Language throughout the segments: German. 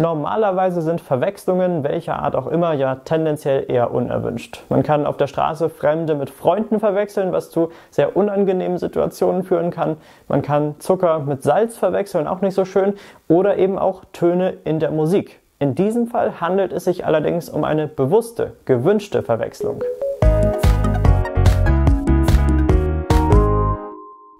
Normalerweise sind Verwechslungen welcher Art auch immer ja tendenziell eher unerwünscht. Man kann auf der Straße Fremde mit Freunden verwechseln, was zu sehr unangenehmen Situationen führen kann. Man kann Zucker mit Salz verwechseln, auch nicht so schön. Oder eben auch Töne in der Musik. In diesem Fall handelt es sich allerdings um eine bewusste, gewünschte Verwechslung.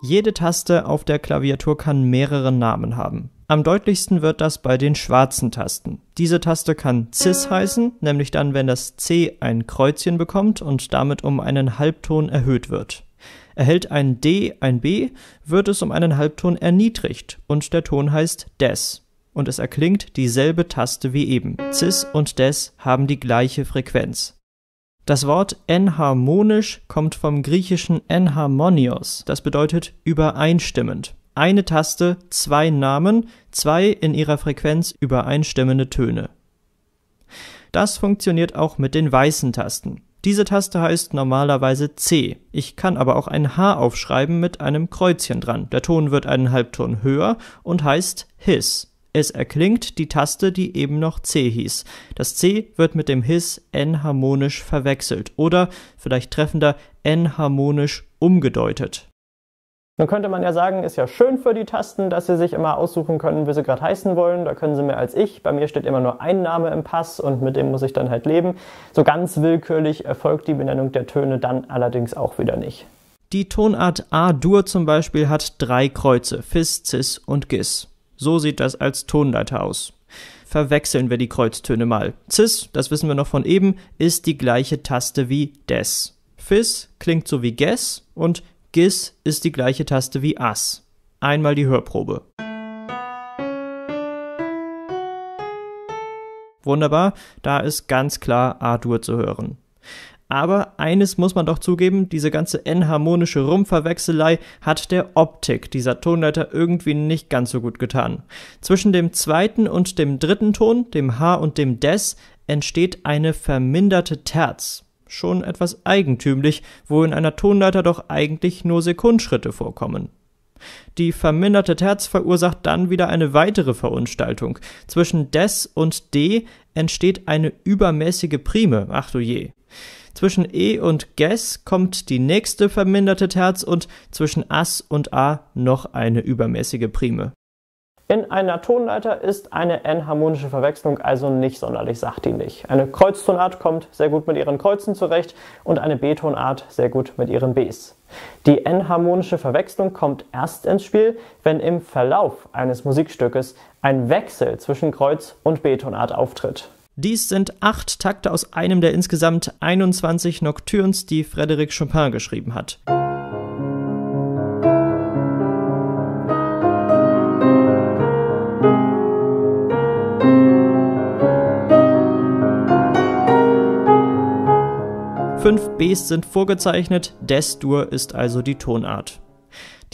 Jede Taste auf der Klaviatur kann mehrere Namen haben. Am deutlichsten wird das bei den schwarzen Tasten. Diese Taste kann cis heißen, nämlich dann, wenn das C ein Kreuzchen bekommt und damit um einen Halbton erhöht wird. Erhält ein D ein B, wird es um einen Halbton erniedrigt und der Ton heißt des. Und es erklingt dieselbe Taste wie eben. Cis und des haben die gleiche Frequenz. Das Wort enharmonisch kommt vom griechischen enharmonios, das bedeutet übereinstimmend eine Taste, zwei Namen, zwei in ihrer Frequenz übereinstimmende Töne. Das funktioniert auch mit den weißen Tasten. Diese Taste heißt normalerweise C. Ich kann aber auch ein H aufschreiben mit einem Kreuzchen dran. Der Ton wird einen Halbton höher und heißt His. Es erklingt die Taste, die eben noch C hieß. Das C wird mit dem His enharmonisch verwechselt oder vielleicht treffender enharmonisch umgedeutet. Nun könnte man ja sagen, ist ja schön für die Tasten, dass sie sich immer aussuchen können, wie sie gerade heißen wollen. Da können sie mehr als ich. Bei mir steht immer nur ein Name im Pass und mit dem muss ich dann halt leben. So ganz willkürlich erfolgt die Benennung der Töne dann allerdings auch wieder nicht. Die Tonart A-Dur zum Beispiel hat drei Kreuze, Fis, Cis und Gis. So sieht das als Tonleiter aus. Verwechseln wir die Kreuztöne mal. Cis, das wissen wir noch von eben, ist die gleiche Taste wie Des. Fis klingt so wie Ges und GIS ist die gleiche Taste wie AS. Einmal die Hörprobe. Wunderbar, da ist ganz klar A-Dur zu hören. Aber eines muss man doch zugeben, diese ganze enharmonische Rumpferwechselei hat der Optik dieser Tonleiter irgendwie nicht ganz so gut getan. Zwischen dem zweiten und dem dritten Ton, dem H und dem Des, entsteht eine verminderte Terz. Schon etwas eigentümlich, wo in einer Tonleiter doch eigentlich nur Sekundschritte vorkommen. Die verminderte Terz verursacht dann wieder eine weitere Verunstaltung. Zwischen Des und D entsteht eine übermäßige Prime, ach du je. Zwischen E und Ges kommt die nächste verminderte Terz und zwischen As und A noch eine übermäßige Prime. In einer Tonleiter ist eine enharmonische Verwechslung also nicht sonderlich sachdienlich. Eine Kreuztonart kommt sehr gut mit ihren Kreuzen zurecht und eine B-Tonart sehr gut mit ihren Bs. Die enharmonische Verwechslung kommt erst ins Spiel, wenn im Verlauf eines Musikstückes ein Wechsel zwischen Kreuz- und B-Tonart auftritt. Dies sind acht Takte aus einem der insgesamt 21 Nocturnes, die Frédéric Chopin geschrieben hat. Fünf Bs sind vorgezeichnet, Des-Dur ist also die Tonart.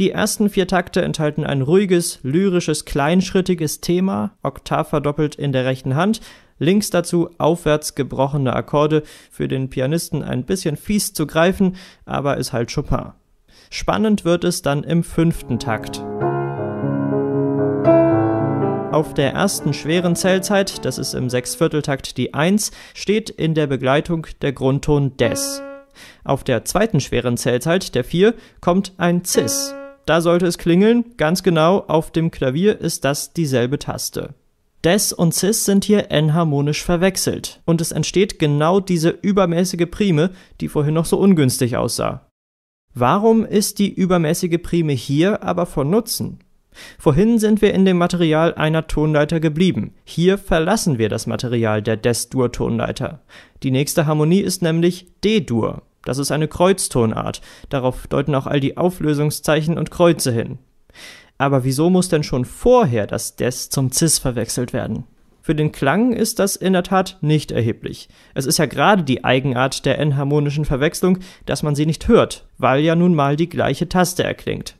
Die ersten vier Takte enthalten ein ruhiges, lyrisches, kleinschrittiges Thema, oktav verdoppelt in der rechten Hand, links dazu aufwärts gebrochene Akkorde, für den Pianisten ein bisschen fies zu greifen, aber ist halt Chopin. Spannend wird es dann im fünften Takt. Auf der ersten schweren Zellzeit, das ist im Sechsvierteltakt die 1, steht in der Begleitung der Grundton Des. Auf der zweiten schweren Zellzeit, der 4, kommt ein Cis. Da sollte es klingeln, ganz genau, auf dem Klavier ist das dieselbe Taste. Des und Cis sind hier enharmonisch verwechselt und es entsteht genau diese übermäßige Prime, die vorhin noch so ungünstig aussah. Warum ist die übermäßige Prime hier aber von Nutzen? Vorhin sind wir in dem Material einer Tonleiter geblieben. Hier verlassen wir das Material der Des-Dur-Tonleiter. Die nächste Harmonie ist nämlich D-Dur. Das ist eine Kreuztonart. Darauf deuten auch all die Auflösungszeichen und Kreuze hin. Aber wieso muss denn schon vorher das Des zum Cis verwechselt werden? Für den Klang ist das in der Tat nicht erheblich. Es ist ja gerade die Eigenart der enharmonischen Verwechslung, dass man sie nicht hört, weil ja nun mal die gleiche Taste erklingt.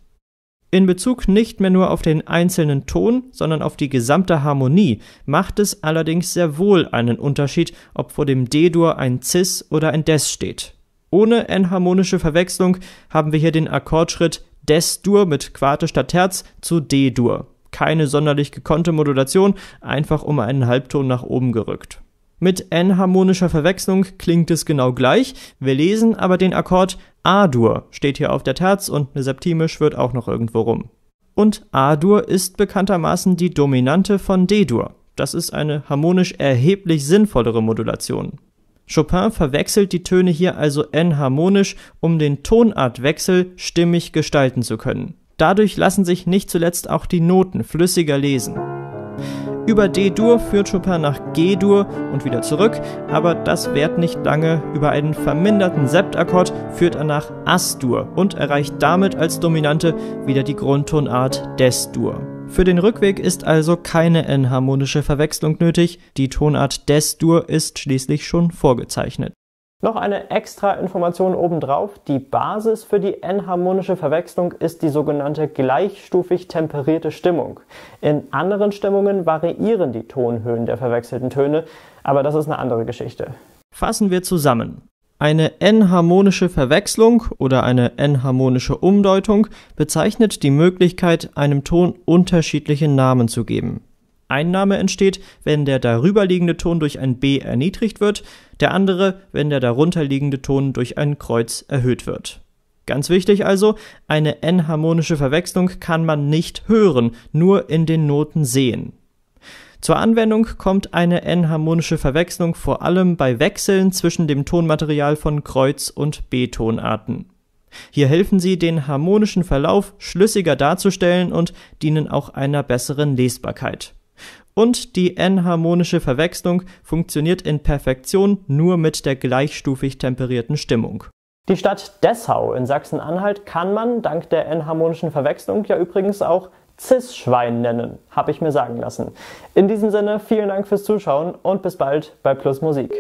In Bezug nicht mehr nur auf den einzelnen Ton, sondern auf die gesamte Harmonie macht es allerdings sehr wohl einen Unterschied, ob vor dem D-Dur ein Cis oder ein Des steht. Ohne enharmonische Verwechslung haben wir hier den Akkordschritt Des-Dur mit Quarte statt Herz zu D-Dur. Keine sonderlich gekonnte Modulation, einfach um einen Halbton nach oben gerückt. Mit n-harmonischer Verwechslung klingt es genau gleich. Wir lesen aber den Akkord A-Dur, steht hier auf der Terz und eine Septime schwirrt auch noch irgendwo rum. Und A-Dur ist bekanntermaßen die Dominante von D-Dur. Das ist eine harmonisch erheblich sinnvollere Modulation. Chopin verwechselt die Töne hier also n-harmonisch, um den Tonartwechsel stimmig gestalten zu können. Dadurch lassen sich nicht zuletzt auch die Noten flüssiger lesen. Über D-Dur führt Chopin nach G-Dur und wieder zurück, aber das währt nicht lange. Über einen verminderten Septakkord führt er nach As-Dur und erreicht damit als Dominante wieder die Grundtonart Des-Dur. Für den Rückweg ist also keine enharmonische Verwechslung nötig, die Tonart Des-Dur ist schließlich schon vorgezeichnet noch eine extra Information obendrauf. Die Basis für die enharmonische Verwechslung ist die sogenannte gleichstufig temperierte Stimmung. In anderen Stimmungen variieren die Tonhöhen der verwechselten Töne, aber das ist eine andere Geschichte. Fassen wir zusammen. Eine enharmonische Verwechslung oder eine enharmonische Umdeutung bezeichnet die Möglichkeit, einem Ton unterschiedliche Namen zu geben. Einnahme entsteht, wenn der darüberliegende Ton durch ein B erniedrigt wird, der andere, wenn der darunterliegende Ton durch ein Kreuz erhöht wird. Ganz wichtig also, eine enharmonische Verwechslung kann man nicht hören, nur in den Noten sehen. Zur Anwendung kommt eine enharmonische Verwechslung vor allem bei Wechseln zwischen dem Tonmaterial von Kreuz- und B-Tonarten. Hier helfen sie, den harmonischen Verlauf schlüssiger darzustellen und dienen auch einer besseren Lesbarkeit. Und die enharmonische Verwechslung funktioniert in Perfektion nur mit der gleichstufig temperierten Stimmung. Die Stadt Dessau in Sachsen-Anhalt kann man dank der enharmonischen Verwechslung ja übrigens auch Cis-Schwein nennen, habe ich mir sagen lassen. In diesem Sinne vielen Dank fürs Zuschauen und bis bald bei Plus Musik.